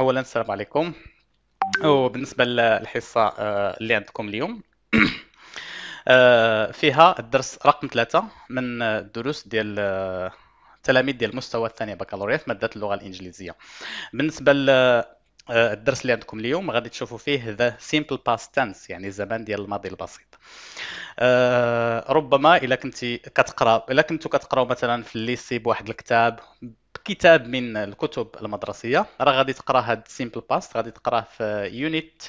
اولا السلام عليكم وبالنسبه للحصه آه، اللي عندكم اليوم آه، فيها الدرس رقم ثلاثة من الدروس ديال التلاميذ آه، ديال المستوى الثاني بكالوريا في ماده اللغه الانجليزيه بالنسبه الدرس اللي عندكم اليوم غادي تشوفوا فيه ذا سيمبل باست تنس يعني الزمان ديال الماضي البسيط ربما الا كنتي كتقرا الا كنتو كتقراو مثلا في الليسي بواحد الكتاب كتاب من الكتب المدرسيه راه غادي تقرا هاد سيمبل باست غادي تقراه في يونيت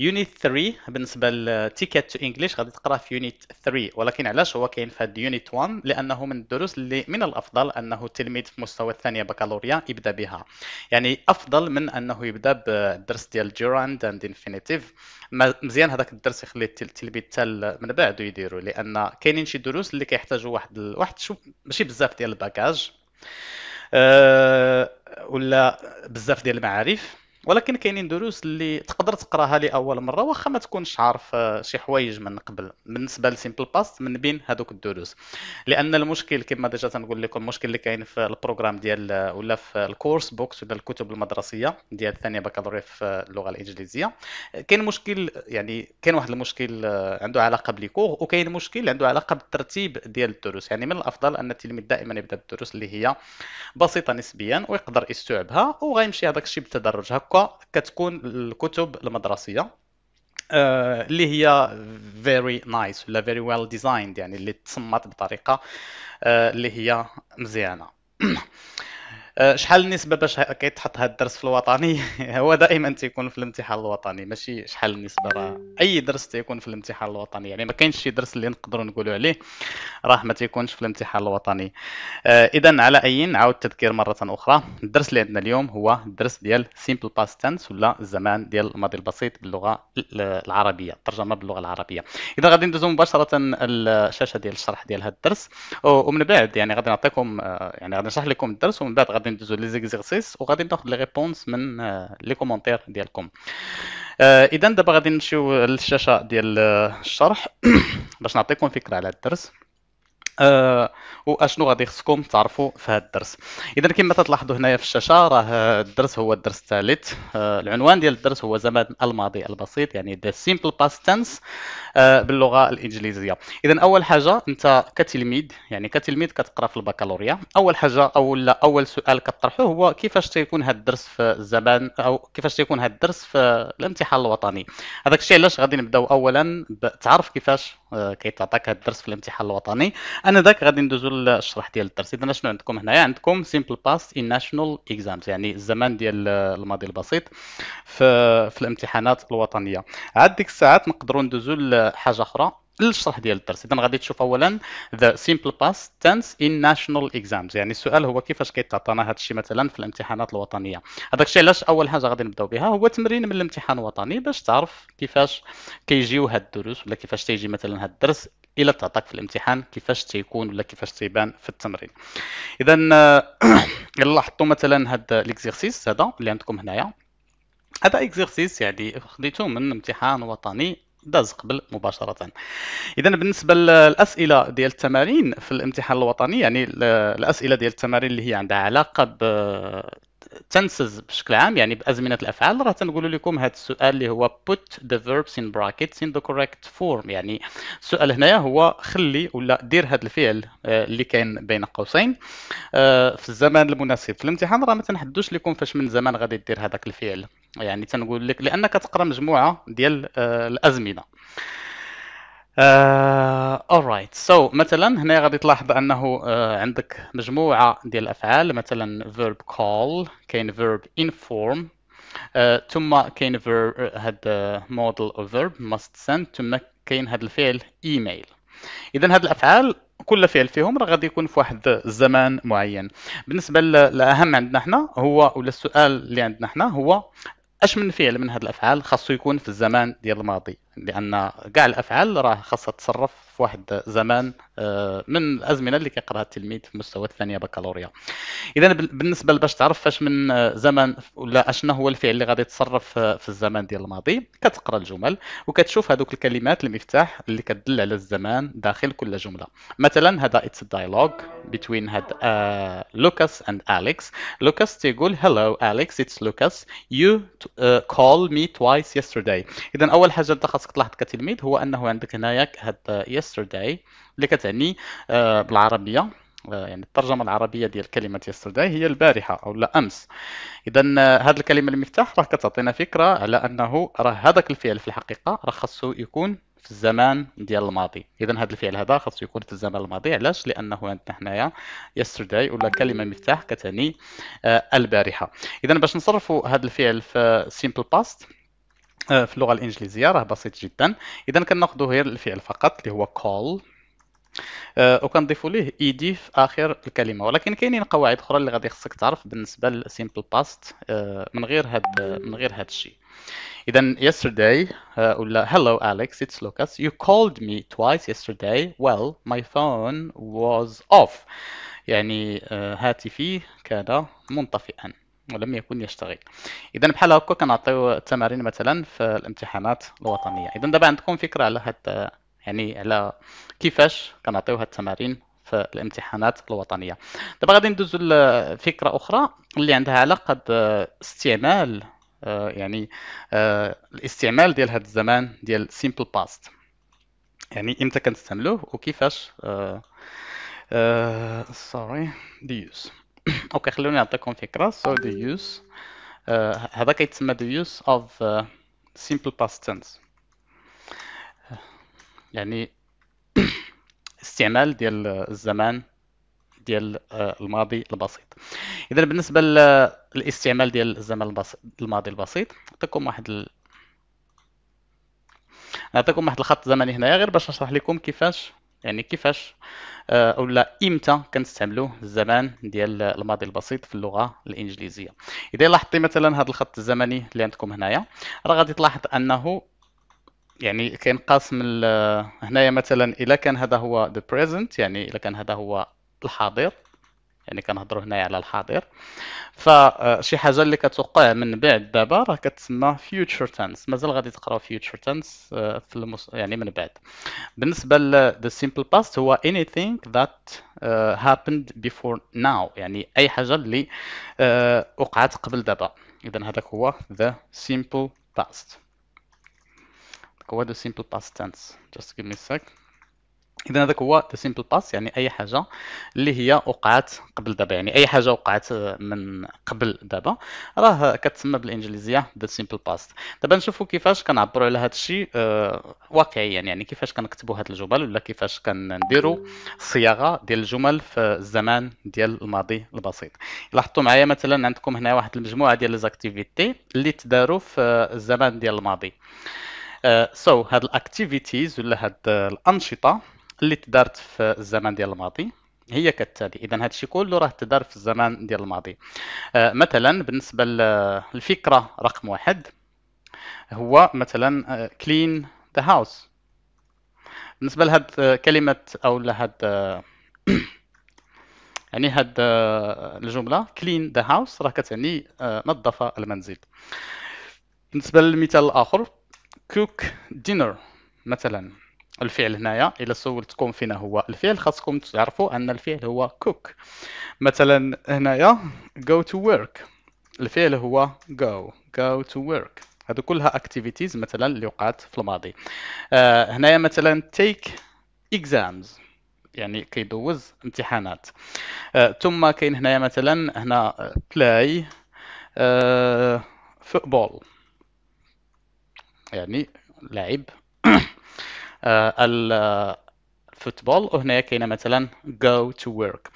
يونيت 3 بالنسبه لتيكت تو انجلش غادي تقراه في يونيت 3 ولكن علاش هو كاين في هاد يونيت 1 لانه من الدروس اللي من الافضل انه التلميذ في مستوى الثانيه بكالوريا يبدا بها يعني افضل من انه يبدا بالدرس ديال جيراند اند انفينيتيف مزيان هذاك الدرس يخلي التلميذ حتى من بعد يديرو لان كاينين شي دروس اللي كيحتاجوا واحد واحد شو ماشي بزاف ديال الباكاج أه ولا بزاف ديال المعارف ولكن كاينين دروس اللي تقدر تقراها لاول مره واخا ما تكونش عارف آه، شي حوايج من قبل بالنسبه لسيمبل باست من بين هذوك الدروس لان المشكل كما ديجا تنقول لكم المشكل اللي كاين في البروغرام ديال آه، ولا في الكورس بوكس ولا الكتب المدرسيه ديال الثانيه بكالوريا في اللغه الانجليزيه كاين مشكل يعني كاين واحد المشكل آه، عنده علاقه بالكور وكاين مشكل عنده علاقه بالترتيب ديال الدروس يعني من الافضل ان التلميذ دائما يبدا بالدروس اللي هي بسيطه نسبيا ويقدر يستوعبها وغيمشي هذاك الشيء بالتدرج هكا كتكون الكتب المدرسيه آه، اللي هي فيري نايس ولا فيري ويل ديزايند يعني اللي تصمت بطريقه آه، اللي هي مزيانه أه، شحال النسبه باش كيتحط هذا الدرس في الوطني هو دائما تيكون في الامتحان الوطني ماشي شحال النسبه راه اي درس تيكون في الامتحان الوطني يعني ما كاينش شي درس اللي نقدروا نقولوا عليه راه ما تيكونش في الامتحان الوطني أه، اذا على اي نعاود التذكير مره اخرى الدرس اللي عندنا اليوم هو الدرس ديال سيمبل باست تنس ولا الزمان ديال الماضي البسيط باللغه العربيه الترجمه باللغه العربيه اذا غادي ندوزو مباشره الشاشه ديال الشرح ديال هذا الدرس ومن بعد يعني غادي نعطيكم أه، يعني غادي نشرح لكم الدرس ومن بعد غادي غادي ندوزو لي زيكزيرسيس وغادي ناخذ لي ريبونس من آه، لي كومونتير ديالكم آه، اذا دابا غادي نمشيو للشاشه ديال آه، الشرح باش نعطيكم فكره على الدرس أه واشنو غادي خصكم تعرفوا في هذا الدرس اذا كما تلاحظوا هنايا في الشاشه راه الدرس هو الدرس الثالث آه، العنوان ديال الدرس هو زمان الماضي البسيط يعني ذا سيمبل باست تنس باللغه الانجليزيه اذا اول حاجه انت كتلميذ يعني كتلميذ كتقرا في البكالوريا اول حاجه لا اول سؤال كطرحوه هو كيفاش تيكون هذا الدرس في الزمان او كيفاش تيكون هذا الدرس في الامتحان الوطني هذاك الشيء علاش غادي نبداو اولا تعرف كيفاش آه، كيتعطاك هذا الدرس في الامتحان الوطني انا ذاك غادي ندوزو للشرح ديال الدرس اذا شنو عندكم هنايا عندكم سيمبل باست ان ناشونال اكزامز يعني الزمان ديال الماضي البسيط في, في الامتحانات الوطنيه عاد ديك الساعات نقدروا ندوزو لحاجه اخرى للشرح ديال الدرس اذا غادي تشوف اولا ذا سيمبل باس تنس ان ناشونال اكزامز يعني السؤال هو كيفاش كيتعطانا هذا الشيء مثلا في الامتحانات الوطنيه هذاك الشيء علاش اول حاجه غادي نبداو بها هو تمرين من الامتحان الوطني باش تعرف كيفاش كيجيو هاد الدروس ولا كيفاش تيجي مثلا هاد الدرس الا تعطاك في الامتحان كيفاش تيكون ولا كيفاش تيبان في التمرين اذا الا لاحظتوا مثلا هاد ليكزيرسيس هذا اللي عندكم هنايا هذا اكزرسيس يعني خديته من امتحان وطني داز قبل مباشره اذا بالنسبه للاسئله ديال التمارين في الامتحان الوطني يعني الاسئله ديال التمارين اللي هي عندها علاقه ب تنسز بشكل عام يعني بازمنه الافعال راه تنقول لكم هذا السؤال اللي هو put the verbs in brackets in the correct form يعني السؤال هنايا هو خلي ولا دير هذا الفعل آه، اللي كاين بين قوسين آه، في الزمان المناسب في الامتحان راه ما تنحدوش لكم فاش من زمان غادي دير هذاك الفعل يعني تنقول لك لانك تقرا مجموعه ديال آه، الازمنه آه، alright uh, so مثلا هنا غادي تلاحظ انه uh, عندك مجموعه ديال الافعال مثلا verb call كاين verb inform uh, ثم كاين verb هاد model of verb must send ثم كاين هاد الفعل ايميل اذا هاد الافعال كل فعل فيهم راه غادي يكون في واحد الزمان معين بالنسبه للاهم عندنا حنا هو ولا السؤال اللي عندنا حنا هو اش من فعل من هاد الافعال خاصو يكون في الزمان ديال الماضي لان كاع الافعال راه خاصها تتصرف في واحد زمان آه، من الازمنه اللي كيقراها التلميذ في مستوى الثانيه بكالوريا اذا بالنسبه باش تعرف فاش من زمان ولا اشنا هو الفعل اللي غادي يتصرف في الزمان ديال الماضي كتقرا الجمل وكتشوف هذوك الكلمات المفتاح اللي كتدل على الزمان داخل كل جمله مثلا هذا اتس دايلوج between هاد لوكاس اند اليكس لوكاس تيقول هلو اليكس اتس لوكاس يو كول مي توايس يسترداي اذا اول حاجه انت خاصك تلاحظ كتلميذ هو انه عندك هنايا هاد يسترداي اللي كتعني آه، بالعربيه آه، يعني الترجمه العربيه ديال كلمه يسترداي هي البارحه او لا امس اذا آه، هذه الكلمه المفتاح راه كتعطينا فكره على انه راه هذاك الفعل في الحقيقه راه خاصو يكون في الزمان ديال الماضي اذا هذا الفعل هذا خاصو يكون في الزمان الماضي علاش لانه عندنا هنايا يسترداي ولا كلمه مفتاح كتعني البارحه اذا باش نصرفوا هذا الفعل في سيمبل باست آه، في اللغه الانجليزيه راه بسيط جدا اذا كناخذوا غير الفعل فقط اللي هو call وكنضيفوا آه، ليه ايدي في اخر الكلمه ولكن كاينين قواعد اخرى اللي غادي خصك تعرف بالنسبه للسيمبل باست آه، من غير هاد من غير هاد الشيء اذا yesterday ولا hello Alex it's Lucas you called me twice yesterday well my phone was off يعني هاتفي كان منطفئا ولم يكن يشتغل اذا بحال هكا كنعطيو التمارين مثلا في الامتحانات الوطنيه اذا دابا عندكم فكره على هاد يعني على كيفاش كنعطيو هاد التمارين في الامتحانات الوطنيه دابا غادي ندوزو لفكره اخرى اللي عندها علاقه باستعمال آه، يعني آه، الاستعمال ديال هاد الزمان ديال سيمبل باست يعني امتى كنستعملوه وكيفاش سوري آه، ديوز اوكي خلوني نعطيكم فكره سو the يوز آه، هذا كيتسمى the يوز اوف سيمبل باست تنس يعني استعمال ديال الزمان ديال آه، الماضي البسيط اذا بالنسبه للاستعمال ديال الزمان البسيط الماضي البسيط نعطيكم واحد ال... نعطيكم واحد الخط زمني هنايا غير باش نشرح لكم كيفاش يعني كيفاش آه، او لا امتى كنستعملو الزمان ديال الماضي البسيط في اللغه الانجليزيه اذا لاحظتي مثلا هذا الخط الزمني اللي عندكم هنايا راه غادي تلاحظ انه يعني كينقسم آه، هنايا مثلا الا كان هذا هو the present يعني الا كان هذا هو الحاضر يعني كنهضروا هنايا على الحاضر فشي آه، حاجه اللي كتوقع من بعد دابا راه كتسمى فيوتشر تنس مازال غادي تقراو فيوتشر تنس آه، في المس... يعني من بعد بالنسبه للذا سيمبل باست هو anything that آه، happened before now يعني اي حاجه اللي uh, وقعت قبل دابا اذا هذاك هو ذا سيمبل باست هو ذا سيمبل باست تنس just give me a sec اذا هذاك هو ذا سيمبل باس يعني اي حاجه اللي هي وقعت قبل دابا يعني اي حاجه وقعت من قبل دابا راه كتسمى بالانجليزيه ذا سيمبل باست دابا نشوفوا كيفاش كنعبروا على هذا الشيء آه، واقعيا يعني كيفاش كنكتبوا هاد الجمل ولا كيفاش كنديروا صياغه ديال الجمل في الزمان ديال الماضي البسيط لاحظتوا معايا مثلا عندكم هنا واحد المجموعه ديال ليزاكتيفيتي اللي تداروا في الزمان ديال الماضي سو آه، هاد الاكتيفيتيز ولا هاد الانشطه اللي تدارت في الزمن ديال الماضي هي كالتالي اذا هذا الشيء كله راه تدار في الزمان ديال الماضي آه مثلا بالنسبه للفكره رقم واحد هو مثلا كلين ذا هاوس بالنسبه لهاد آه، كلمه او لهاد آه، يعني هاد آه، الجمله كلين ذا هاوس راه كتعني نظف المنزل بالنسبه للمثال الاخر كوك دينر مثلا الفعل هنايا الا سولتكم فينا هو الفعل خاصكم تعرفوا ان الفعل هو cook مثلا هنايا go to work الفعل هو go go to work هادو كلها activities مثلا اللي وقعت في الماضي آه، هنايا مثلا take exams يعني كيدوز امتحانات آه، ثم كاين هنايا مثلا هنا play آه، football يعني لعب آه، الفوتبول وهنايا كاينه مثلا go to work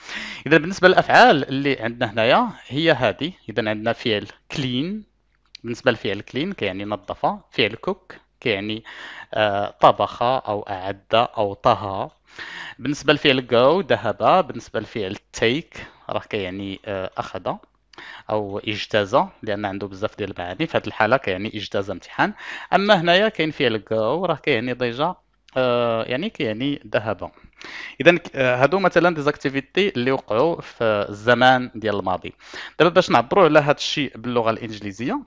اذا بالنسبه للافعال اللي عندنا هنايا هي هذه اذا عندنا فعل clean بالنسبه لفعل clean كيعني نظف فعل cook كيعني آه، طبخ او اعد او طهى بالنسبه لفعل go ذهب بالنسبه لفعل take راه كيعني آه، اخذ او اجتاز لان عنده بزاف ديال المعاني في هذه الحاله كيعني اجتاز امتحان اما هنايا كاين فعل go راه كيعني ديجا آه، يعني كيعني ذهب اذا آه، هادو مثلا ديزاكتيفيتي اللي وقعوا في الزمان ديال الماضي دابا باش نعبروا على هذا الشيء باللغه الانجليزيه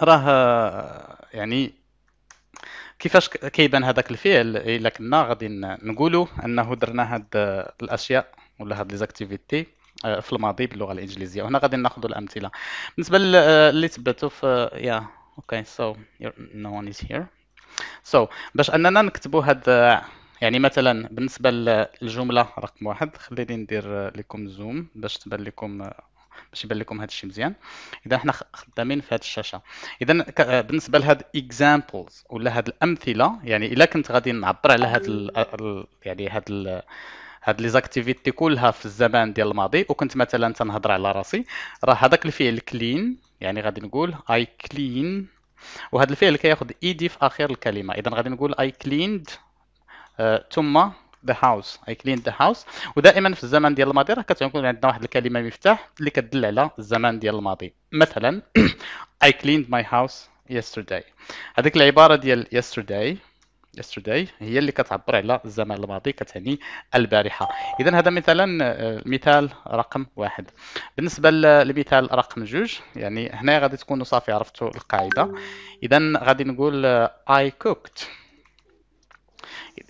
راه آه، يعني كيفاش كيبان هذاك الفعل الا كنا غادي نقولوا انه درنا هاد الاشياء ولا هاد ليزاكتيفيتي في الماضي باللغه الانجليزيه وهنا غادي ناخذ الامثله بالنسبه اللي تبعتوا في يا اوكي سو نو وان از هير سو so, باش اننا نكتبوا هاد يعني مثلا بالنسبه للجمله رقم واحد خليني ندير لكم زوم باش تبان لكم باش يبان لكم هذا الشيء مزيان اذا حنا خدامين في هذه الشاشه اذا بالنسبه لهاد اكزامبلز ولا هاد الامثله يعني الا كنت غادي نعبر على هاد يعني هاد هاد لي زاكتيفيتي كلها في الزمان ديال الماضي وكنت مثلا تنهضر على راسي راه هذاك الفعل كلين يعني غادي نقول اي كلين وهذا الفعل كياخذ كي e ايدي في اخر الكلمه اذا غادي نقول اي آه، كليند ثم ذا هاوس اي كليند ذا هاوس ودائما في الزمن ديال الماضي راه كتكون عندنا واحد الكلمه مفتاح اللي كتدل على الزمن ديال الماضي مثلا اي كليند ماي هاوس yesterday هذيك العباره ديال yesterday yesterday هي اللي كتعبر على الزمن الماضي كتعني البارحه اذا هذا مثلا آه، مثال رقم واحد بالنسبه لمثال رقم جوج يعني هنا غادي تكونوا صافي عرفتوا القاعده اذا غادي نقول آه، I cooked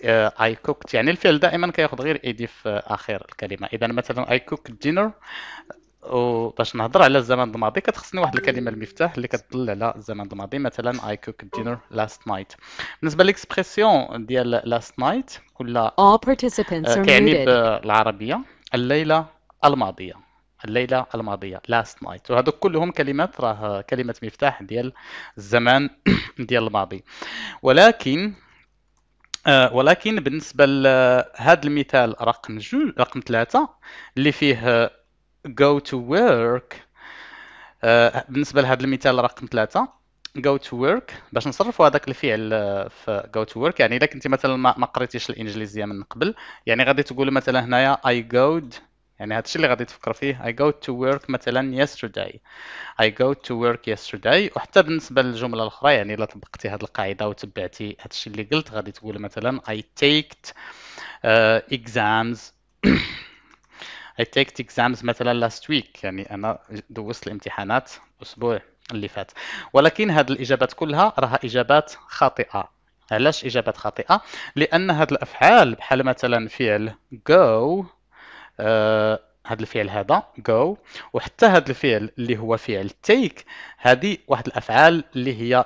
آه، I cooked يعني الفعل دائما كياخذ غير ايدي في اخر الكلمه اذا مثلا I cooked dinner وباش نهضر على الزمن الماضي كتخصني واحد الكلمه المفتاح اللي كتدل على الزمن الماضي مثلا اي كوك دينر لاست نايت بالنسبه للاكسبرسيون ديال لاست نايت ولا آه، كيعني بالعربيه الليله الماضيه الليله الماضيه لاست نايت وهذوك كلهم كلمات راه كلمه مفتاح ديال الزمان ديال الماضي ولكن آه، ولكن بالنسبه لهذا المثال رقم جو رقم ثلاثة اللي فيه go to work uh, بالنسبه لهذا المثال رقم ثلاثة go to work باش نصرفوا هذاك الفعل آه، في go to work يعني إذا كنتي مثلا ما قريتيش الانجليزيه من قبل يعني غادي تقول مثلا هنايا I go يعني هذا الشيء اللي غادي تفكر فيه I go to work مثلا yesterday I go to work yesterday وحتى بالنسبة للجملة الأخرى يعني إلا طبقتي هذه القاعدة وتبعتي هذا الشيء اللي قلت غادي تقول مثلا I take uh, exams I take exams مثلا last week يعني انا دوزت الامتحانات الاسبوع اللي فات ولكن هذه الاجابات كلها راها اجابات خاطئه علاش اجابات خاطئه لان هذه الافعال بحال مثلا فعل go آه الفعل هذا go وحتى هذا الفعل اللي هو فعل take هذه واحد الافعال اللي هي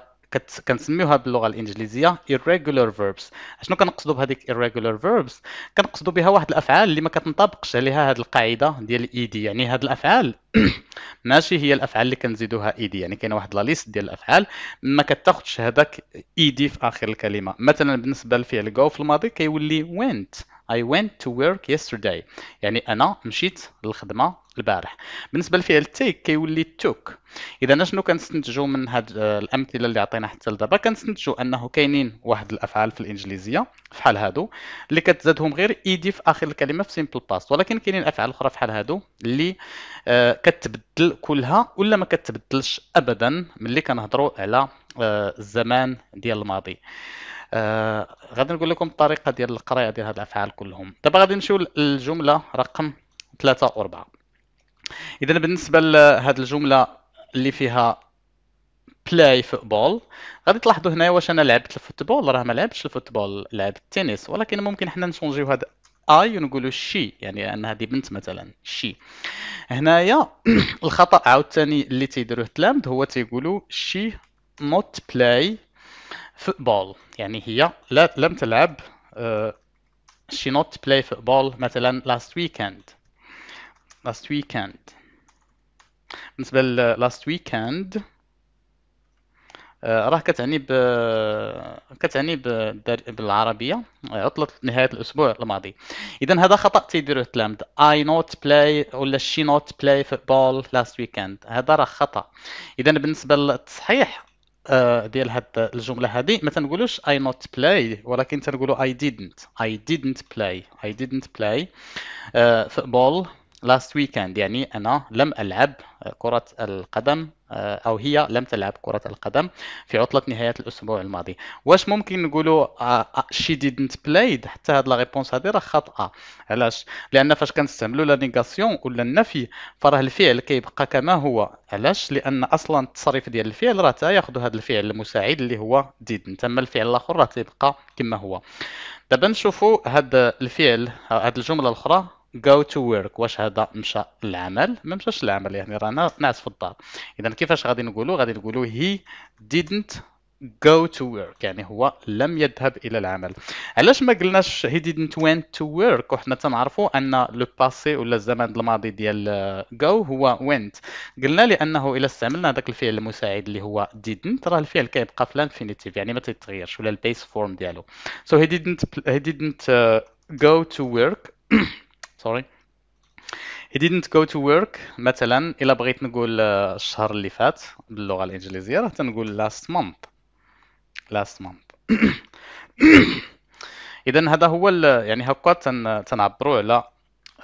كنسميوها باللغه الانجليزيه irregular verbs شنو كنقصدوا بهذيك irregular verbs كنقصدوا بها واحد الافعال اللي ما كتنطبقش عليها هذه القاعده ديال ايدي e يعني هذه الافعال ماشي هي الافعال اللي كنزيدوها ايدي e يعني كاينه واحد لا ليست ديال الافعال ما كتاخذش هذاك ايدي e في اخر الكلمه مثلا بالنسبه للفعل go في الماضي كيولي went I went to work yesterday يعني انا مشيت للخدمه البارح بالنسبه للفعل تيك كيولي توك اذا شنو كنستنتجوا من هاد آه، الامثله اللي عطينا حتى لدابا كنستنتجوا انه كاينين واحد الافعال في الانجليزيه فحال هادو اللي كتزادهم غير ايدي e في اخر الكلمه في سيمبل باست ولكن كاينين افعال اخرى فحال هادو اللي آه، كتبدل كلها ولا ما كتبدلش ابدا ملي كنهضروا على آه، الزمان ديال الماضي آه غادي نقول لكم الطريقه ديال القرايه ديال هاد الافعال كلهم دابا غادي نمشيو للجمله رقم 3 و 4 اذا بالنسبه لهذه الجمله اللي فيها بلاي فوتبول غادي تلاحظوا هنايا واش انا لعبت الفوتبول راه ما لعبتش الفوتبول لعبت التنس ولكن ممكن حنا نشونجيو هذا اي ونقولوا شي يعني ان هذه بنت مثلا شي هنايا الخطا عاوتاني اللي تيديروه التلامذ هو تيقولوا شي نوت بلاي فوتبول يعني هي لم تلعب شي نوت بلاي فوتبول مثلا لاست ويكند last weekend بالنسبه ل last weekend راه كتعني ب كتعني بالعربيه آه، عطله نهايه الاسبوع الماضي اذا هذا خطا تيديروا التلامد اي نوت بلاي ولا شي نوت بلاي فوتبول لاست ويكند هذا راه خطا اذا بالنسبه للتصحيح آه، ديال هاد الجمله هذه ما تنقولوش اي نوت بلاي ولكن تنقولوا اي ديدنت اي ديدنت بلاي اي ديدنت بلاي فوتبول لاست ويكند يعني أنا لم ألعب كرة القدم آه، أو هي لم تلعب كرة القدم في عطلة نهاية الأسبوع الماضي واش ممكن نقولوا شي ديدنت بلاي حتى هاد لا ريبونس هادي راه خاطئة علاش لأن فاش كنستعملوا لا نيغاسيون ولا النفي فراه الفعل كيبقى كما هو علاش لأن أصلا التصريف ديال الفعل راه تاياخذ هذا الفعل المساعد اللي هو ديدنت أما الفعل الآخر راه تيبقى كما هو دابا نشوفوا هاد الفعل هاد الجملة الأخرى جو تو ورك واش هذا مشى للعمل ما مشاش للعمل يعني رانا نعس في الدار اذا كيفاش غادي نقولوا غادي نقولوا هي didn't go to work يعني هو لم يذهب الى العمل علاش ما قلناش he didn't went to work وحنا تنعرفوا ان لو باسي ولا الزمان الماضي ديال آه, go هو went قلنا لانه الا استعملنا هذاك الفعل المساعد اللي هو didn't راه الفعل كيبقى في الانفينيتيف يعني ما تيتغيرش ولا البيس فورم ديالو so he didn't he didn't uh, go to work سوري he didn't go to work مثلا الا بغيت نقول آه، الشهر اللي فات باللغه الانجليزيه راه تنقول last month last month اذا هذا هو يعني هكا تنعبروا على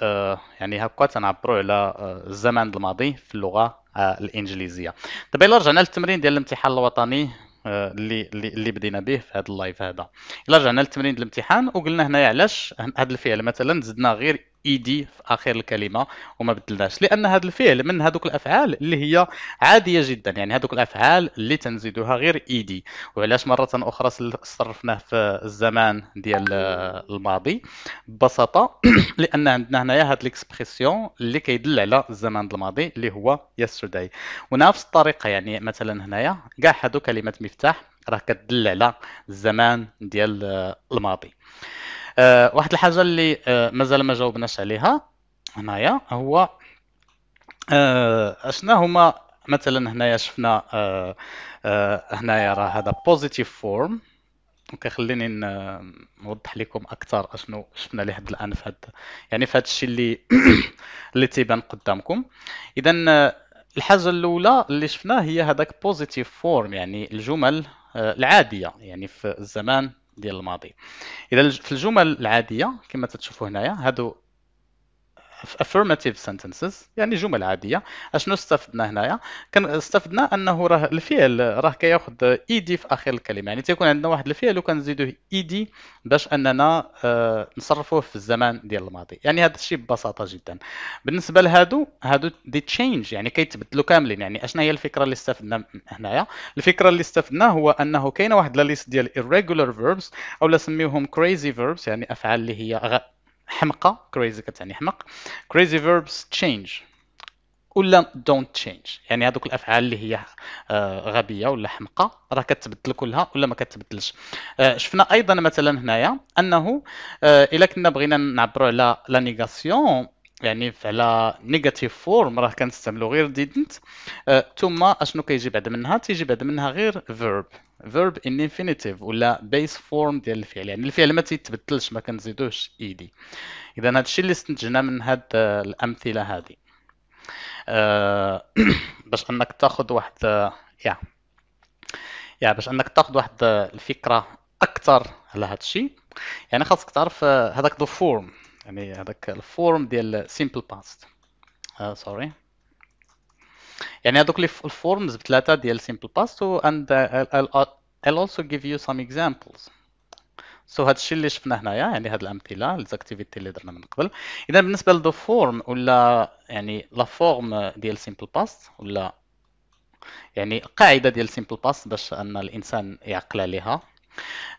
آه، يعني هكا تنعبروا على آه، الزمن الماضي في اللغه الانجليزيه دابا طيب، الا رجعنا للتمرين ديال الامتحان الوطني اللي اللي بدينا به في هذا اللايف هذا الا رجعنا للتمرين ديال الامتحان وقلنا هنايا علاش هذا الفعل مثلا زدنا غير ايدي في اخر الكلمه وما بدلناش لان هذا الفعل من هذوك الافعال اللي هي عاديه جدا يعني هذوك الافعال اللي تنزيدها غير ايدي وعلاش مره اخرى صرفناه في الزمان ديال الماضي ببساطه لان عندنا هنايا هاد ليكسبريسيون اللي كيدل على الزمان الماضي اللي هو يسترداي ونفس الطريقه يعني مثلا هنايا كاع هادو كلمه مفتاح راه كتدل على الزمان ديال الماضي آه، واحد الحاجه اللي آه مازال ما جاوبناش عليها هنايا هو آه اشنا هما مثلا هنايا شفنا آه آه هنايا راه هذا بوزيتيف فورم اوكي خليني نوضح لكم اكثر اشنو شفنا لحد الان في هذا يعني في هذا الشيء اللي اللي تيبان قدامكم اذا آه، الحاجه الاولى اللي شفناه هي هذاك بوزيتيف فورم يعني الجمل آه، العاديه يعني في الزمان ديال الماضي اذا في الجمل العاديه كما تتشوفوا هنايا هادو affirmative sentences يعني جمل عاديه اشنو استفدنا هنايا استفدنا انه راه الفعل راه كياخذ اي دي في اخر الكلمه يعني تيكون عندنا واحد الفعل وكنزيدوه اي دي باش اننا آه، نصرفوه في الزمان ديال الماضي يعني هذا الشيء ببساطه جدا بالنسبه لهادو هادو دي تشينج يعني كيتبدلوا كاملين يعني اشنا هي الفكره اللي استفدنا هنايا الفكره اللي استفدنا هو انه كاينه واحد لا ليست ديال irregular verbs او لا سميوهم crazy verbs يعني افعال اللي هي حمقى كريزي كتعني حمق كريزي فيربس تشينج ولا دونت تشينج يعني هذوك الافعال اللي هي آه، غبيه ولا حمقى راه كتبدل كلها ولا ما كتبدلش آه، شفنا ايضا مثلا هنايا انه آه، الا كنا بغينا نعبروا على لا نيغاسيون يعني على نيجاتيف فورم راه كنستعملو غير didn't ثم اشنو كيجي بعد منها تيجي بعد منها غير verb فيرب ان انفينيتيف ولا بيس فورم ديال الفعل يعني الفعل ما تيتبدلش ما كنزيدوش ايدي اذا هذا الشيء اللي استنتجنا من هاد الامثله هذه أه باش انك تاخذ واحد آه، يا يا باش انك تاخذ واحد آه، الفكره اكثر على هذا الشيء يعني خاصك تعرف آه، هذاك ذا فورم يعني هذاك الفورم ديال سيمبل باست سوري uh, يعني هذوك الفورمز بثلاثه ديال سيمبل past اند ال اولسو جيف يو سام اكزامبلز سو هذا الشيء اللي شفنا هنايا يعني هاد الامثله الاكتيفيتي اللي درنا من قبل اذا بالنسبه لدو فورم ولا يعني لا فورم ديال سيمبل past ولا يعني قاعده ديال سيمبل past باش ان الانسان يعقل عليها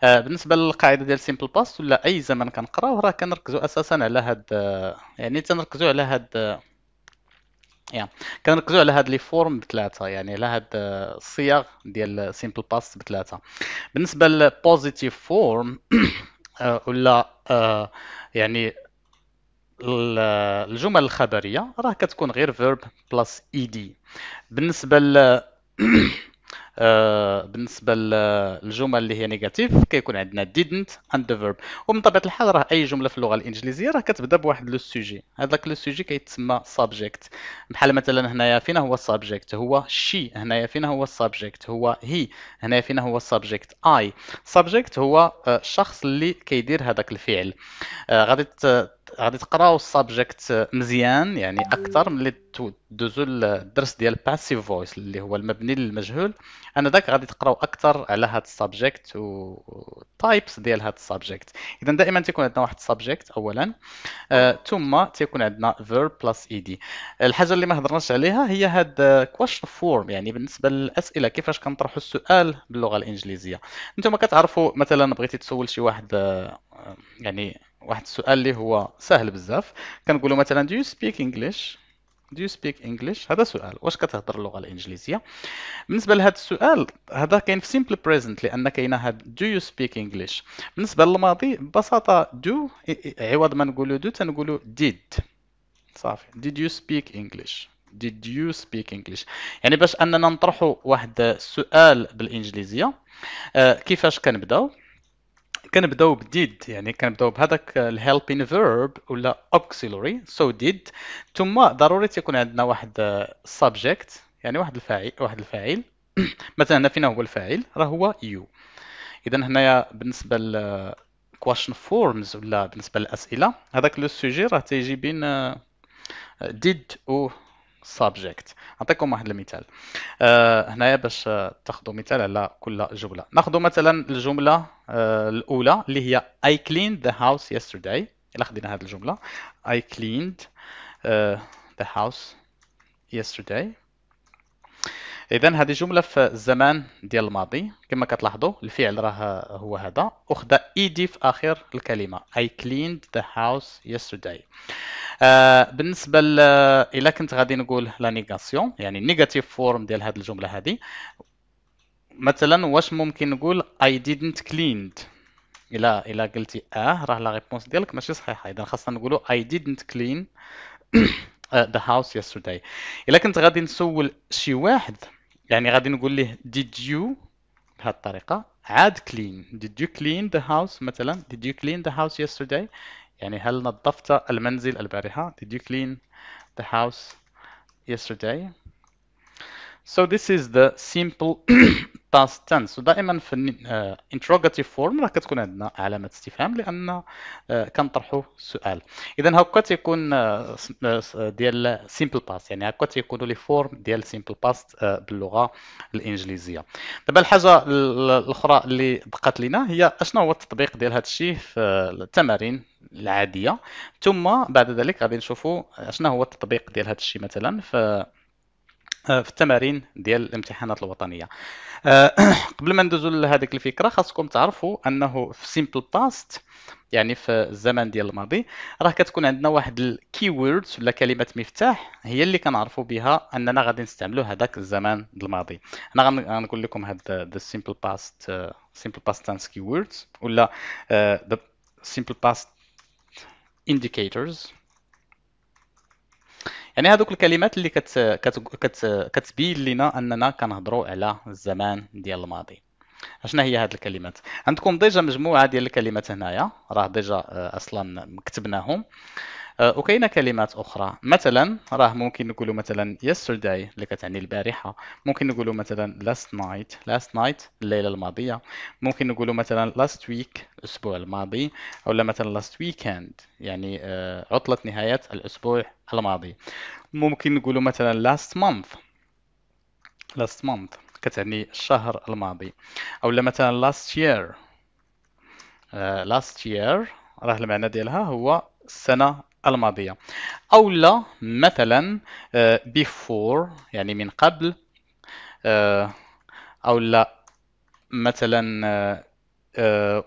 آه، بالنسبه للقاعده ديال سيمبل باست ولا اي زمن كنقراو راه كنركزوا اساسا على هاد آه، يعني تنركزوا على هاد آه، يا كنركزوا على هاد لي فورم بثلاثه يعني على هاد الصيغ آه، ديال سيمبل باست بثلاثه بالنسبه للبوزيتيف فورم آه، ولا آه، يعني الجمل الخبريه راه كتكون غير فيرب بلس اي دي بالنسبه ل آه، بالنسبه للجمل اللي هي نيجاتيف كيكون عندنا didn't and the verb ومن طبيعه الحال راه اي جمله في اللغه الانجليزيه راه كتبدا بواحد لو سوجي هذاك لو سوجي كيتسمى subject بحال مثلا هنايا فينا هو subject هو she هنايا فينا هو subject هو he هنايا فينا هو subject I subject هو آه، الشخص اللي كيدير هذاك الفعل آه، غادي غادي تقراو السابجكت مزيان يعني اكثر من اللي تدوزو الدرس ديال باسيف فويس اللي هو المبني للمجهول انا ذاك غادي تقراو اكثر على هاد السابجكت والتايبس ديال هاد السابجكت اذا دائما تيكون عندنا واحد السابجكت اولا آه ثم تيكون عندنا فيرب بلس اي دي الحاجه اللي ما هضرناش عليها هي هاد كويشن فورم يعني بالنسبه للاسئله كيفاش كنطرحوا السؤال باللغه الانجليزيه انتم كتعرفوا مثلا بغيتي تسول شي واحد آه، يعني واحد السؤال اللي هو سهل بزاف كنقولوا مثلا do you speak English do you speak English هذا سؤال واش كتهضر اللغه الانجليزيه بالنسبه لهذا السؤال هذا كاين في simple present لان كاين هاد do you speak English بالنسبه للماضي ببساطه do عوض ما نقولوا do تنقولوا did صافي did you speak English did you speak English يعني باش اننا نطرحوا واحد السؤال بالانجليزيه آه، كيفاش كنبداو كنبداو بديد يعني كنبداو بهذاك الهيلبين فيرب ولا اوكسيلوري سو ديد ثم ضروري تيكون عندنا واحد سبجكت يعني واحد الفاعل واحد الفاعل مثلا هنا فينا هو الفاعل راه هو يو اذا هنايا بالنسبه ل question forms ولا بالنسبه للاسئله هذاك لو سوجي راه تيجي بين ديد و subject نعطيكم واحد المثال آه، هنايا باش تاخذوا مثال على كل جمله ناخذ مثلا الجمله آه، الاولى اللي هي I cleaned the house yesterday الا خدينا هذه الجمله I cleaned ذا آه، the house yesterday اذا هذه جمله في الزمان ديال الماضي كما كتلاحظوا الفعل راه هو هذا اخذ ايدي في اخر الكلمه I cleaned the house yesterday آه بالنسبه الى كنت غادي نقول لا نيغاسيون يعني نيجاتيف فورم ديال هذه الجمله هذه مثلا واش ممكن نقول I didn't cleaned الى الى قلتي اه راه لا ريبونس ديالك ماشي صحيحه اذا خاصنا نقولوا I didn't clean the house yesterday الا كنت غادي نسول شي واحد يعني غادي نقول له did you بهذه الطريقة عاد clean did you clean the house مثلا did you clean the house yesterday يعني هل نظفت المنزل البارحة did you clean the house yesterday So this is the simple past tense. So دائما في uh, interrogative form راه كتكون عندنا علامة استفهام لأن uh, آه، كنطرحوا سؤال. إذا هكا تيكون uh, ديال simple past يعني هكا تيكونوا لي فورم ديال simple past uh, باللغة الإنجليزية. دابا طيب، الحاجة الأخرى اللي بقات لنا هي أشنو هو التطبيق ديال هذا الشيء في التمارين العادية ثم بعد ذلك غادي نشوفوا أشنو هو التطبيق ديال هذا الشيء مثلا في آه، في التمارين ديال الامتحانات الوطنيه آه، قبل ما ندوزو لهذيك الفكره خاصكم تعرفوا انه في سيمبل باست يعني في الزمن ديال الماضي راه كتكون عندنا واحد الكي ووردز ولا كلمات مفتاح هي اللي كنعرفوا بها اننا غادي نستعملوا هذاك الزمان الماضي انا غنقول لكم هاد ذا سيمبل باست سيمبل باست تانس كي ووردز ولا ذا سيمبل باست indicators يعني هذوك الكلمات اللي كت كت كت كتبين لنا اننا كنهضروا على الزمان ديال الماضي اشنا هي هذه الكلمات عندكم ديجا مجموعه ديال الكلمات هنايا راه ديجا آه، اصلا كتبناهم آه، وكاينه كلمات اخرى مثلا راه ممكن نقولوا مثلا yesterday اللي كتعني البارحه ممكن نقولوا مثلا last night last night الليله الماضيه ممكن نقولوا مثلا last week الاسبوع الماضي او مثلا last weekend يعني آه، عطله نهايه الاسبوع الماضي ممكن نقولوا مثلا last month last month كتعني الشهر الماضي او مثلا last year uh, last year راه المعنى ديالها هو السنة الماضية أو لا مثلا آه، before يعني من قبل آه، أو لا مثلا آه،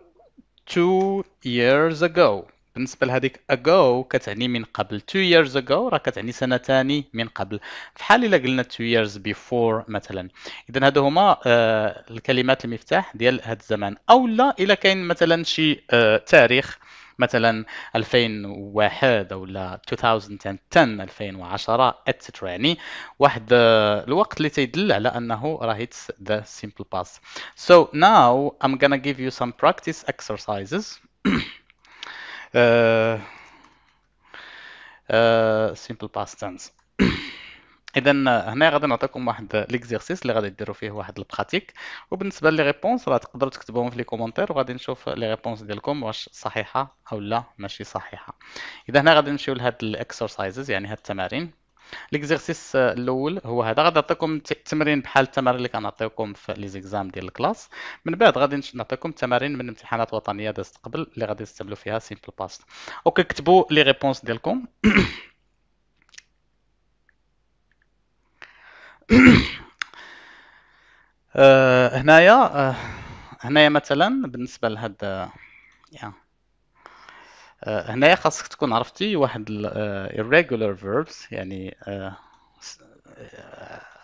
two years ago بالنسبة لهذيك ago كتعني من قبل two years ago راه كتعني سنتان من قبل حال إلا قلنا two years before مثلا إذا هادو هما الكلمات المفتاح ديال هاد الزمان أو لا إلا كاين مثلا شي تاريخ مثلا 2001 ولا 2010 2010 اتسترا يعني واحد الوقت اللي تيدل على انه راه it's the simple past so now I'm gonna give you some practice exercises uh, uh, simple past tense اذا هنا غادي نعطيكم واحد ليكزيرسيس اللي غادي ديروا فيه واحد البراتيك وبالنسبه لي ريبونس راه تقدروا تكتبوهم في لي كومونتير وغادي نشوف لي ريبونس ديالكم واش صحيحه او لا ماشي صحيحه اذا هنا غادي نمشيو لهاد الاكسرسايزز يعني هاد التمارين ليكزيرسيس الاول هو هذا غادي نعطيكم تمرين بحال التمارين اللي كنعطيوكم في لي زيكزام ديال الكلاس من بعد غادي نعطيكم تمارين من امتحانات وطنيه دازت قبل اللي غادي تستعملوا فيها سيمبل باست اوكي كتبوا لي ريبونس ديالكم آه، هنايا آه، هنايا مثلا بالنسبه لهاد آه، يا هنايا خاصك تكون عرفتي واحد irregular verbs يعني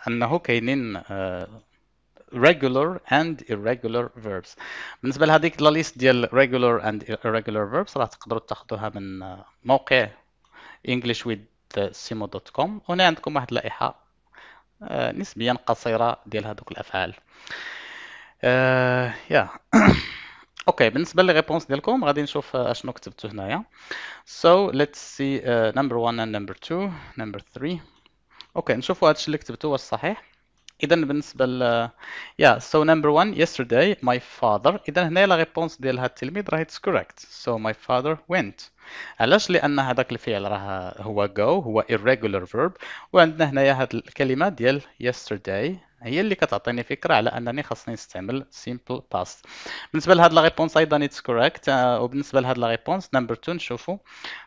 انه كاينين regular and irregular verbs بالنسبه لهذيك لا ليست ديال regular and irregular verbs راه تقدروا تاخذوها من موقع englishwithsimo.com هنا عندكم واحد اللائحه آه، نسبيا قصيرة ديال هذوك الأفعال آه، يا اوكي بالنسبه للريبونس ديالكم غادي نشوف آه، اشنو كتبتو هنايا سو ليتس سي نمبر 1 اند نمبر 2 نمبر 3 اوكي نشوفوا هادشي اللي كتبتو واش صحيح اذا بالنسبه ل يا سو نمبر 1 يسترداي ماي father اذا هنا لا ريبونس ديال هذا التلميذ راهي كوريكت سو ماي father وينت علاش لان هذاك الفعل راه هو جو هو irregular فيرب وعندنا هنايا هاد الكلمه ديال يسترداي هي اللي كتعطيني فكره على انني خاصني نستعمل simple past بالنسبه لهاد لا ريبونس ايضا اتس آه، كوريكت وبالنسبه لهاد لا ريبونس نمبر 2 نشوفوا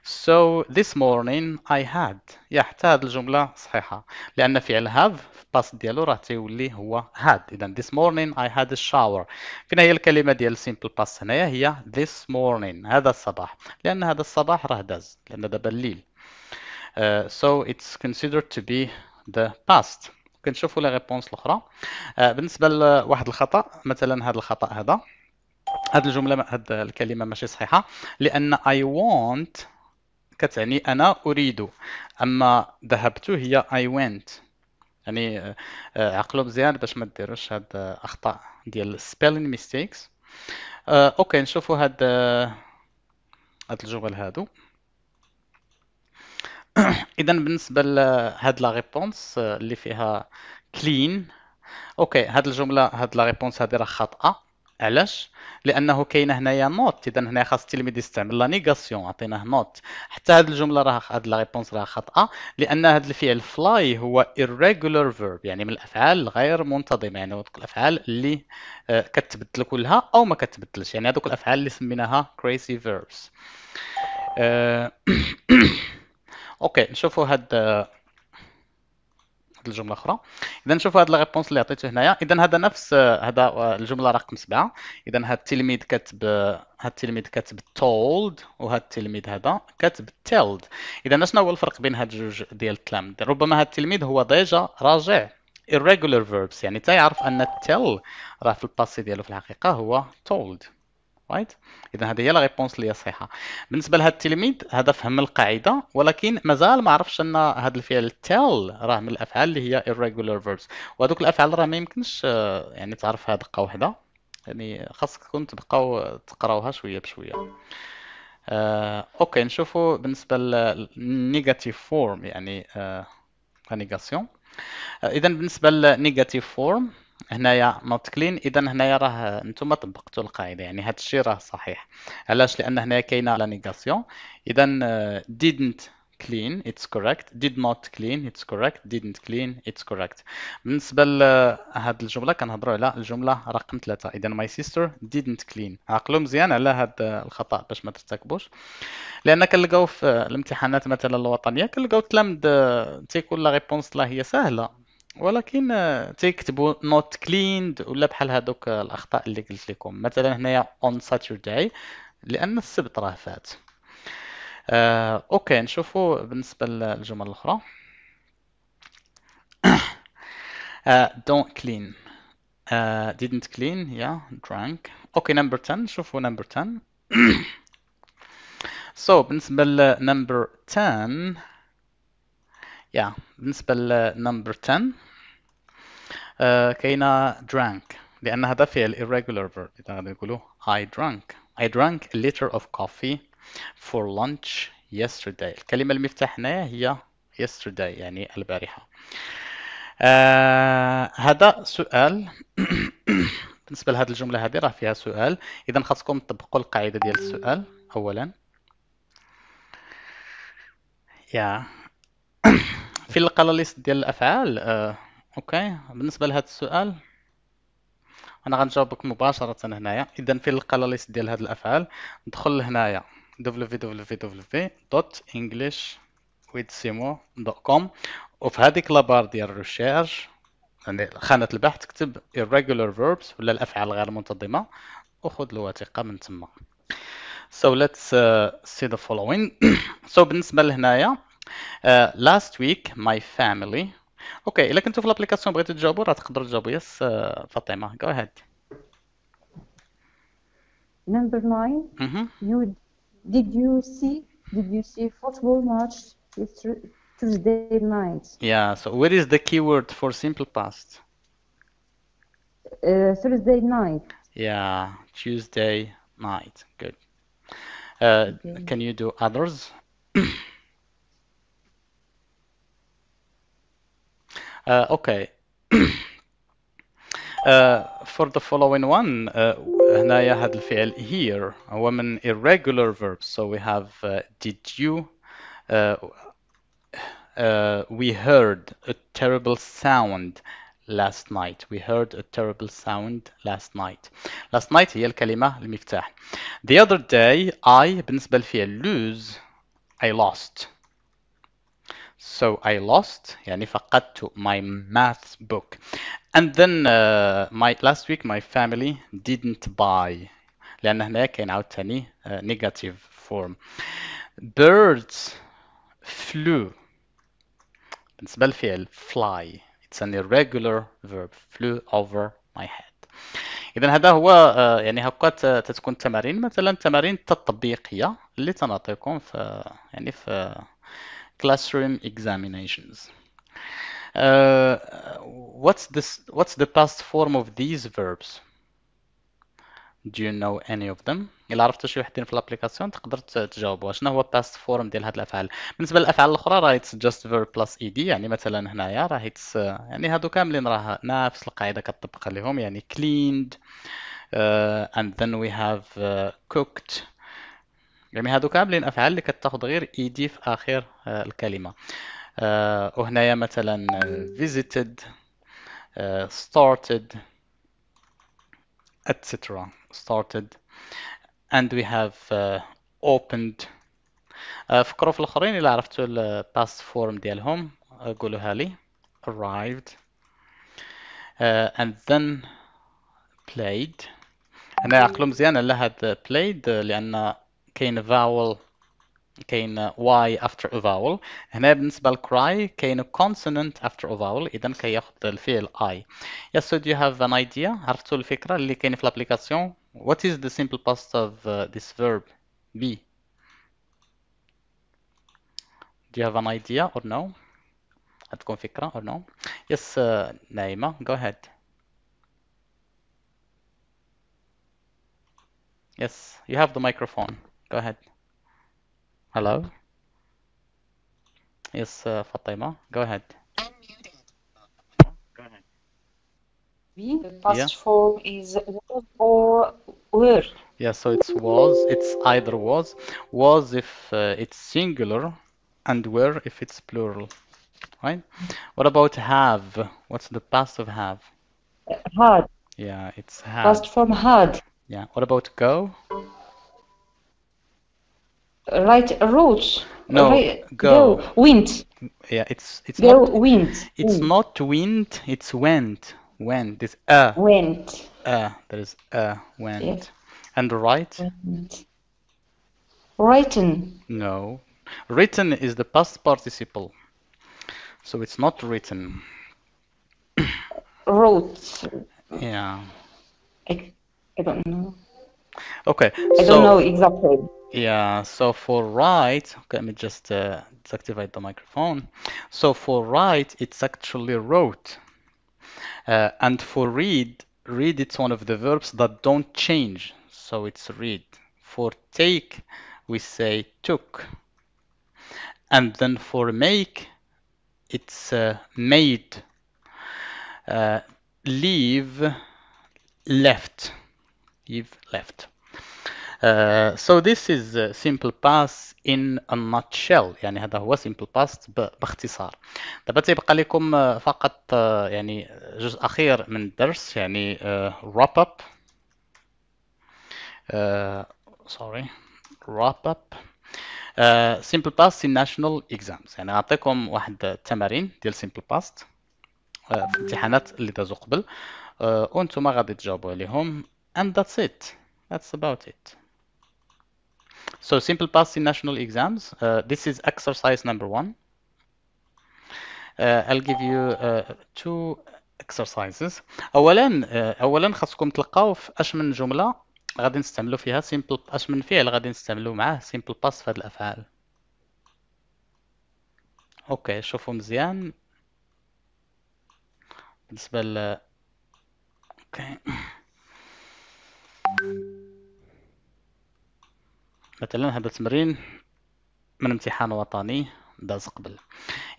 so this morning i had يا حتى هاد الجمله صحيحه لان فعل هاف في الباست ديالو راه تيولي هو had اذا this morning i had a shower فين هي الكلمه ديال simple past هنايا هي this morning هذا الصباح لان هذا الصباح راه داز لان دابا الليل uh, so it's considered to be the past كنشوفوا لي ريبونس الاخرى آه، بالنسبه لواحد الخطا مثلا هذا الخطا هذا هذه الجمله هذه الكلمه ماشي صحيحه لان اي وونت كتعني انا اريد اما ذهبت هي اي وينت يعني آه، عقلوا مزيان باش ما ديروش هاد اخطاء ديال spelling ميستيكس آه، اوكي نشوفوا هاد هاد الجمل هادو اذا بالنسبه لهاد لا ريبونس آه، اللي فيها كلين اوكي هاد الجمله هاد لا ريبونس هادي راه خاطئه علاش لانه كاينه هنايا نوت اذا هنا خاص التلميذ يستعمل لا نيغاسيون عطيناه نوت حتى هاد الجمله راه هاد لا ريبونس راه خاطئه لان هاد الفعل فلاي هو irregular فيرب يعني من الافعال الغير منتظمه يعني دوك الافعال اللي آه، كتبدل كلها او ما كتبدلش يعني هذوك الافعال اللي سميناها crazy verbs آه، اوكي نشوفوا هاد الجمله اخرى اذا نشوفوا هاد لا ريبونس اللي عطيته هنايا اذا هذا نفس هذا الجمله رقم سبعة اذا هاد التلميذ كاتب هاد التلميذ كاتب تولد وهاد التلميذ هذا كاتب تيلد اذا شنو هو الفرق بين هاد جوج ديال التلامذ ربما هاد التلميذ هو ديجا راجع irregular verbs يعني تيعرف ان tell راه في الباسي ديالو في الحقيقه هو told رايت اذا هذه هي لا ريبونس اللي هي صحيحه بالنسبه لهذا التلميذ هذا فهم القاعده ولكن مازال ما عرفش ان هذا الفعل تيل راه من الافعال اللي هي irregular verbs وهذوك الافعال راه ما يمكنش آه، يعني تعرفها دقه واحده يعني خاصك تكون تبقاو تقراوها شويه بشويه آه، اوكي نشوفوا بالنسبه للنيجاتيف فورم يعني آه، نيجاسيون آه، اذا بالنسبه للنيجاتيف فورم هنايا نوت كلين اذا هنايا راه نتوما طبقتوا القاعده يعني هذا الشيء راه صحيح علاش لان هنايا كاينه لا نيغاسيون اذا didn't clean it's correct did not clean it's correct didn't clean it's correct بالنسبه لهاد uh, الجمله كنهضروا على الجمله رقم ثلاثة اذا my sister didn't clean عقلوا مزيان على هاد الخطا باش ما ترتكبوش لان كنلقاو في الامتحانات مثلا الوطنيه كنلقاو التلامذ تيكون لا ريبونس لا هي سهله ولكن تيكتبوا نوت كليند ولا بحال هذوك الاخطاء اللي قلت لكم مثلا هنايا اون ساتورداي لان السبت راه فات آه، اوكي نشوفوا بالنسبه للجمل الاخرى دونت كلين ديدنت كلين didn't clean yeah drank اوكي نمبر 10 شوفوا نمبر 10 so بالنسبه لنمبر 10 يا بالنسبة لنمبر 10 uh, آه، كاينة drank لأنها دافية ال irregular verb نقولوا I drank I drank a liter of coffee for lunch yesterday الكلمة المفتاح هنا هي yesterday يعني البارحة آه هذا سؤال بالنسبة لهذه الجملة هذه راه فيها سؤال إذا خاصكم تطبقوا القاعدة ديال السؤال أولا يا في القلاليس ليست ديال الافعال آه. اوكي بالنسبه لهذا السؤال انا غنجاوبك مباشره هنايا اذا في القلاليس ليست ديال هذه الافعال ندخل لهنايا www.englishwithsimo.com وفي هذيك لابار ديال الريشيرش يعني خانه البحث تكتب irregular verbs ولا الافعال غير منتظمه وخذ الوثيقه من تما so let's uh, see the following so بالنسبه لهنايا Uh, last week my family اوكي okay, الا كنتوا في الابليكاسيون بغيتوا تجاوبوا راه تقدروا job. Yes, uh, Fatima. go ahead number 9 -hmm. you did you see did you see football match Tuesday night yeah so what is the keyword for simple past uh, Thursday night yeah Tuesday night good can you do others Uh, okay. Uh, for the following one uh, هنايا هذا الفعل here هو من irregular verbs so we have uh, did you we heard a terrible sound last night we heard a terrible sound last night last night هي الكلمة المفتاح the other day I بالنسبة للفعل lose I lost so I lost يعني فقدت my math book and then uh, my last week my family didn't buy لأن هنا كان عاوتاني uh, negative form birds flew بالنسبة للفعل fly it's an irregular verb flew over my head إذن هذا هو uh, يعني هكات uh, تتكون تمارين مثلا تمارين تطبيقية اللي تنعطيكم في يعني في classroom examinations. Uh, what's this? What's the past form of these verbs? Do you know any of them? إلا عرفتوا شي وحدين في الابليكاسيون تقدر تجاوبوا شنو هو past form ديال هاد الافعال بالنسبه للافعال الاخرى راه it's just verb plus ed يعني مثلا هنايا راه it's يعني هادو كاملين راه نفس القاعده كتطبق عليهم يعني cleaned uh, and then we have uh, cooked يعني هادو كاملين افعال اللي كتاخذ غير اي دي في اخر آه، الكلمه آه، وهنايا مثلا visited آه، started etc started and we have opened فكروا في الاخرين الا عرفتوا الباست فورم ديالهم قولوها لي arrived uh, and then played انا عقلو مزيان على هاد played لان كاين vowel كاين uh, y after a vowel هنا cry, للcry كاين consonant after a vowel إذا the الفعل I yes so do you have an idea عرفتوا الفكرة اللي كاين في الابليكاسيون what is the simple past of uh, this verb be do you have an idea or no عندكم فكرة or no yes uh, go ahead yes you have the microphone Go ahead. Hello? Yes, uh, Fatima, go ahead. Unmuted. Go ahead. The past yeah. form is was or were. Yeah, so it's was, it's either was. Was if uh, it's singular and were if it's plural, right? What about have? What's the past of have? Had. Yeah, it's had. Past form had. Yeah, what about go? right roads. No, right, go. go. Wind. Yeah, it's it's go not wind. It's wind. not wind. It's went. Went. this Uh. Went. Uh, there is uh, went. Yeah. And right. Written. No, written is the past participle, so it's not written. Wrote. Yeah. I, I don't know. Okay. I so, don't know exactly. Yeah, so for write, okay, let me just uh, deactivate the microphone. So for write, it's actually wrote. Uh, and for read, read it's one of the verbs that don't change. So it's read. For take, we say took. And then for make, it's uh, made. Uh, leave, left. Leave, left. Uh, so this is simple pass in a nutshell يعني هذا هو simple past باختصار دابا تيبقى لكم uh, فقط uh, يعني جزء اخير من الدرس يعني wrap up sorry wrap up simple past in national exams يعني غنعطيكم واحد التمارين ديال simple past في الامتحانات اللي دازوا قبل uh, وانتم غادي تجاوبوا عليهم and that's it that's about it So simple pass in national exams. Uh, this is exercise number one. Uh, I'll give you uh, two exercises. اولا uh, اولا خاصكم تلقاو في اش من جمله غادي نستعملوا فيها simple اش من فعل غادي نستعملوا معاه simple pass في هذه الافعال. اوكي شوفوا مزيان بالنسبه ل اوكي مثلا هذا التمرين من امتحان وطني داز قبل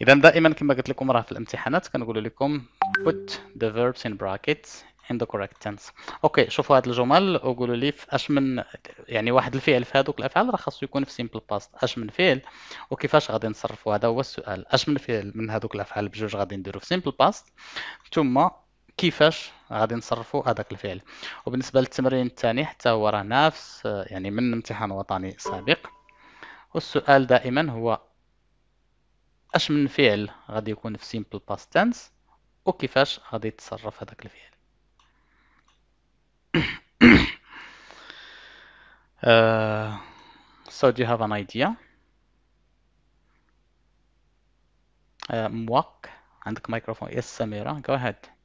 اذا دائما كما قلت لكم راه في الامتحانات كنقول لكم put the verbs in brackets in the correct tense اوكي شوفوا هاد الجمل وقولوا لي في اش من يعني واحد الفعل في هذوك الافعال راه خاصو يكون في سيمبل باست اش من فعل وكيفاش غادي نصرفوا هذا هو السؤال اش من فعل من هذوك الافعال بجوج غادي نديرو في سيمبل باست ثم كيفاش غادي نصرفوا هذاك الفعل وبالنسبه للتمرين الثاني حتى هو راه نفس آه، يعني من امتحان وطني سابق والسؤال دائما هو اش من فعل غادي يكون في سيمبل باست تنس وكيفاش غادي يتصرف هذاك الفعل uh, so do you have an idea آه، موك عندك مايكروفون يا سميره go ahead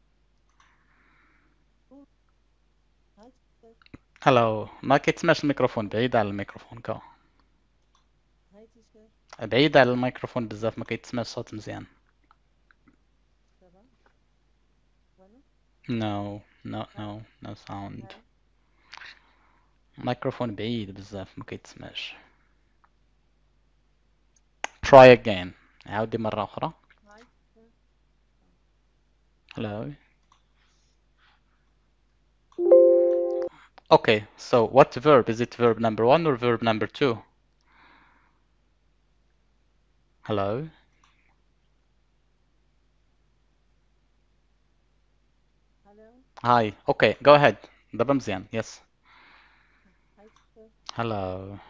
هلو ما كيتسمعش الميكروفون بعيد على الميكروفون كا بعيد على الميكروفون بزاف ما كيتسمعش الصوت مزيان نو نو نو نو ساوند الميكروفون بعيد بزاف ما كيتسمعش try again عاودي مرة أخرى hello Okay, so what verb? Is it verb number one or verb number two? Hello? Hello? Hi, okay, go ahead. Dabamzian, yes. Uh, hello.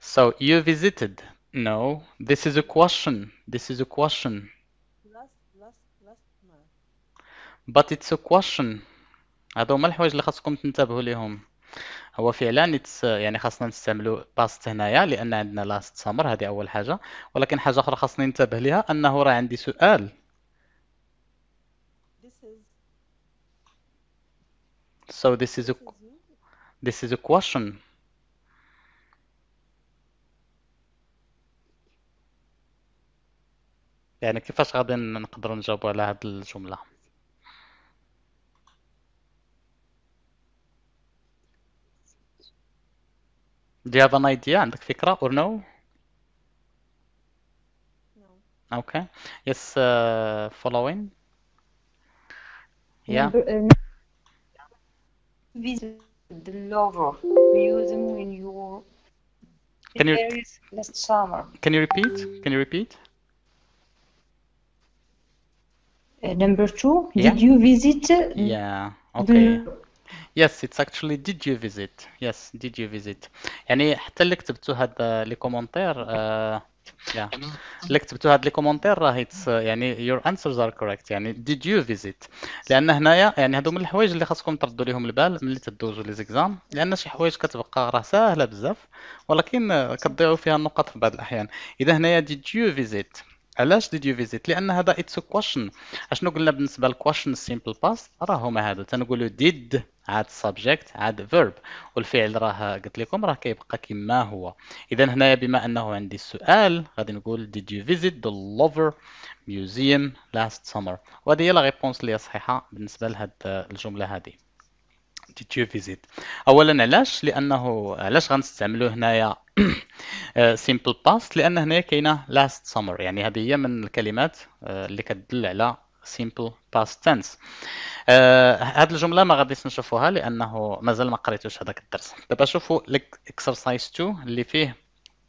So you visited. No, this is a question. This is a question. But it's a question هادو هما الحوايج اللي خاصكم تنتبهوا ليهم هو فعلا آه، يعني خاصنا نستعملو باست هنايا لان عندنا لاست سامر هذه اول حاجه ولكن حاجه اخرى خاصني ننتبه ليها انه راه عندي سؤال so this is a this is a question يعني كيفاش غادي نقدروا نجاوبوا على هذه الجمله Do you have an idea عندك فكرة or no? No. Okay. Yes, uh, following. Yeah. Number, uh, visit the Louvre Museum when you can you Paris last summer. Can you repeat? Can you repeat? Uh, number two. Yeah. Did you visit? Uh, yeah. Okay. The Yes, it's actually did you visit? Yes, did you visit? يعني حتى اللي كتبتوا هاد لي كومونتير آه، اللي كتبتوا هاد لي كومونتير راه آه، يعني your answers are correct يعني did you visit لان هنايا يعني هادو من الحوايج اللي خاصكم تردوا ليهم البال ملي تدوزوا لي زيكزام لان شي حوايج كتبقى راه ساهله بزاف ولكن آه، كتضيعوا فيها النقط في بعض الاحيان اذا هنايا did you visit علاش ديد يو فيزيت لان هذا اتس كوشن اشنو قلنا بالنسبه للكويشن سيمبل باست راه هما هذا تنقولوا ديد عاد سبجكت عاد فيرب والفعل راه قلت لكم راه كيبقى كما هو اذا هنايا بما انه عندي السؤال غادي نقول ديد يو فيزيت ذا لوفر ميوزيوم لاست سمر وهذه هي لا ريبونس اللي صحيحه بالنسبه لهاد الجمله هذه did you visit اولا علاش لانه علاش غنستعملوا هنايا آه، simple past لان هنا كاينه last summer يعني هذه هي من الكلمات آه، اللي كتدل على simple past tense هاد آه، الجمله ما غاديش نشوفوها لانه مازال ما قريتوش هذاك الدرس دابا شوفوا exercise 2 اللي فيه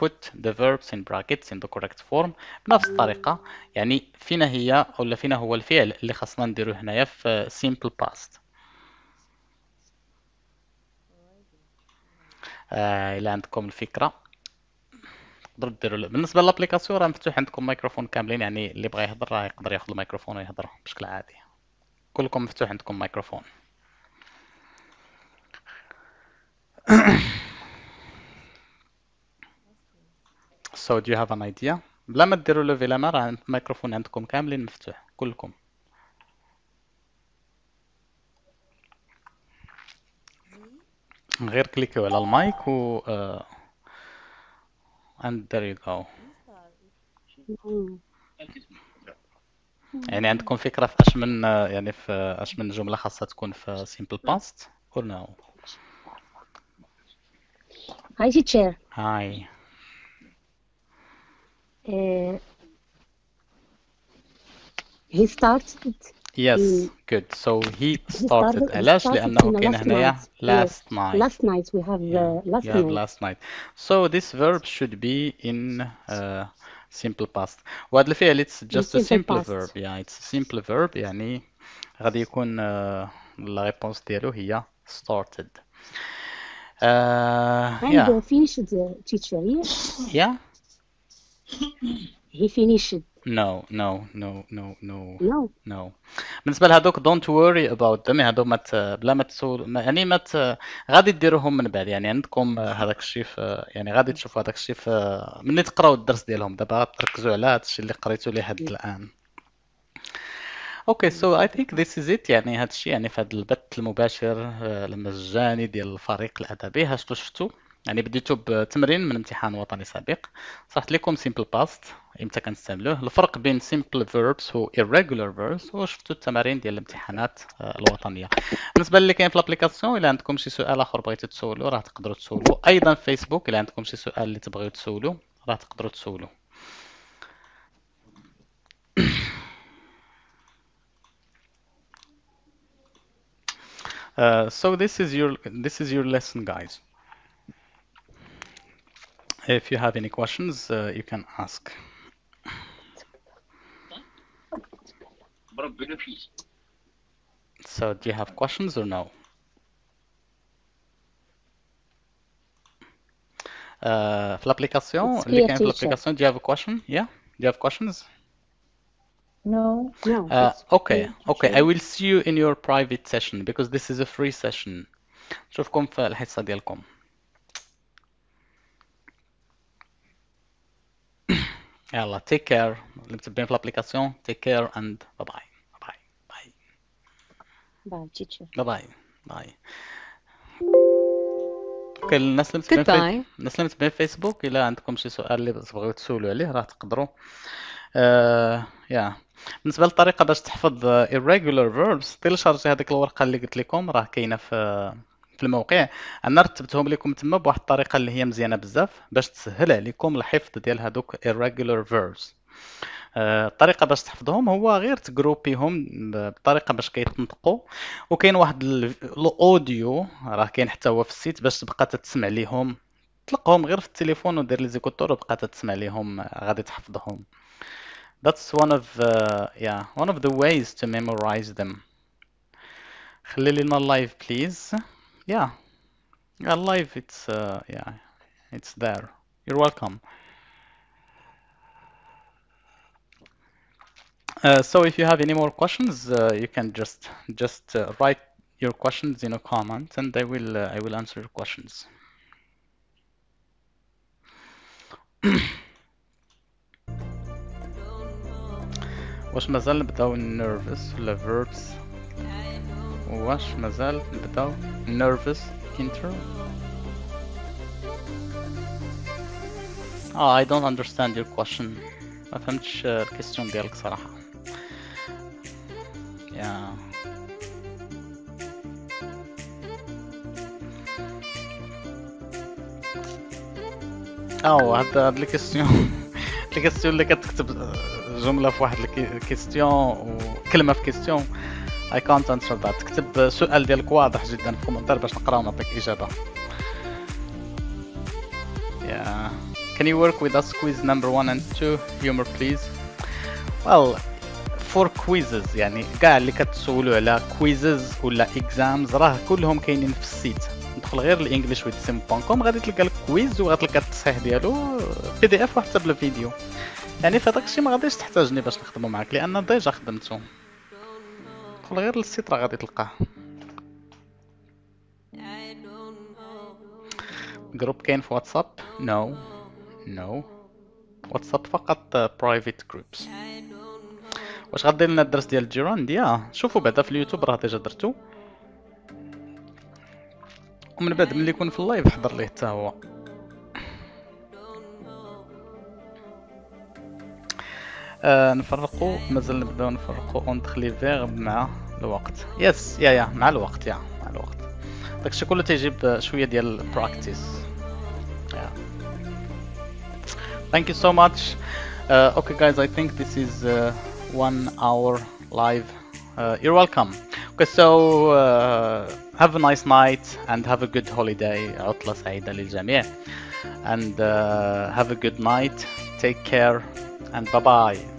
put the verbs in brackets in the correct form بنفس الطريقه يعني فينا هي ولا فينا هو الفعل اللي خاصنا نديروه هنايا في simple past آه الى عندكم الفكره تقدروا ديروا بالنسبه للابليكاسيون راه مفتوح عندكم مايكروفون كاملين يعني اللي بغى يهضر راه يقدر ياخذ الميكروفون ويهضر بشكل عادي كلكم مفتوح عندكم مايكروفون so do you have an idea بلا ما ديروا لوفي لا راه الميكروفون عندكم كاملين مفتوح كلكم غير كليكيو على المايك و اند ذير يو جو يعني عندكم فكرة في اش من آه، يعني في اش من جملة خاصة تكون في simple past or no Hi teacher Hi uh, He started Yes, good. So he started علاش لأنه كاين هنايا last night. Last night we have uh, last night. last night. So this verb should be in uh, simple past. What وهذا feel? it's just a simple verb. Yeah, it's a simple verb يعني غادي يكون لا ريبونس ديالو هي started. Uh, and yeah. finished the teacher. Yeah. He finished نو نو نو نو نو نو بالنسبه لهذوك دونت وري اباوت ذم هذو ما بلا ما تسول يعني ما غادي ديروهم من بعد يعني عندكم آه، هذاك الشيء يعني غادي تشوفوا هذاك الشيء ملي تقراو الدرس ديالهم دابا تركزوا على هذا الشيء اللي قريتو لحد الان اوكي سو اي ثينك ذيس از ات يعني هذا الشيء يعني في هذا البث المباشر آه، المجاني ديال الفريق الادبي هاشتو شفتوا يعني بديتو بتمرين من امتحان وطني سابق صحت لكم simple past امتى كنستعملوه الفرق بين simple verbs و irregular verbs وشفتوا التمارين ديال الامتحانات آه، الوطنيه بالنسبه اللي كاين في الابليكاسيون الا عندكم شي سؤال اخر بغيتو تسولو راه تقدروا تسولو ايضا في فيسبوك الا عندكم شي سؤال اللي تبغيو تسولو راه تقدروا تسولو Uh, so this is your this is your lesson guys If you have any questions, uh, you can ask. So, do you have questions or no? Uh, for l'application, Lick for l'application, do you have a question? Yeah? Do you have questions? No, no. Uh, okay, okay. I will see you in your private session because this is a free session. نشوفكم في الحصة ديالكم. يلا تيك كير اللي بتبين في الابليكاسيون تيك كير اند باي باي باي باي باي باي باي باي اوكي الناس اللي في الناس اللي في فيسبوك الا عندكم شي سؤال اللي تبغيو تسولوا عليه راه تقدروا آه يا بالنسبه للطريقه باش تحفظ آه، irregular verbs تيلشارجي هذيك الورقه اللي قلت لكم راه كاينه في آه، في الموقع انا رتبتهم لكم تما بواحد الطريقه اللي هي مزيانه بزاف باش تسهل عليكم الحفظ ديال هذوك irregular verbs آه، الطريقه باش تحفظهم هو غير تجروبيهم بطريقه باش كيتنطقوا وكاين واحد الاوديو راه كاين حتى هو في السيت باش تبقى تسمع ليهم طلقهم غير في التليفون ودير لي زيكوتور وبقى تسمع ليهم غادي تحفظهم that's one of the yeah one of the ways to memorize them خلي لنا اللايف بليز yeah alive it's uh, yeah it's there you're welcome uh, so if you have any more questions uh, you can just just uh, write your questions in a comment and I will uh, I will answer your questions واش مازال nervous ولا verbs واش مازال نبداو نيرفس انترو اه اي دونت اندرستاند يور كويشن ما فهمتش الكيستيون ديالك صراحه يا او ah, oh, هاد هاد الكيستيون الكيستيون اللي كتكتب جمله في واحد الكيستيون وكلمه في كيستيون اي كانت انسر ذات تكتب سؤال ديالك واضح جدا في الكومنتار باش نقرا ونعطيك اجابه يا كان يو ورك وذ us quiz number one and two humor please well فور كويزز يعني كاع اللي كتسولوا على كويزز ولا اكزامز راه كلهم كاينين في السيت ندخل غير الانجليش ويت سيم بون كوم غادي تلقى الكويز وغتلقى التصحيح ديالو بي دي اف وحتى بالفيديو يعني فداك الشيء ما غاديش تحتاجني باش نخدمو معاك لان ديجا خدمتو دخل غير للسيت راه غادي تلقاه جروب كاين في واتساب نو نو واتساب فقط برايفت uh, جروبس واش غادي لنا الدرس ديال الجيران آه. ديا شوفوا بعدا في اليوتيوب راه ديجا درتو ومن بعد ملي يكون في اللايف حضر ليه حتى هو آه نفرقوا مازال نبداو نفرقوا اونتر لي فيرب مع الوقت يس يا يا مع الوقت يا مع الوقت داكشي كله تيجيب شويه ديال براكتيس thank you so much uh, okay guys i think this is uh, one hour live uh, you're welcome okay so have a nice night and have a good holiday عطلة سعيدة للجميع and have a good night take care and bye bye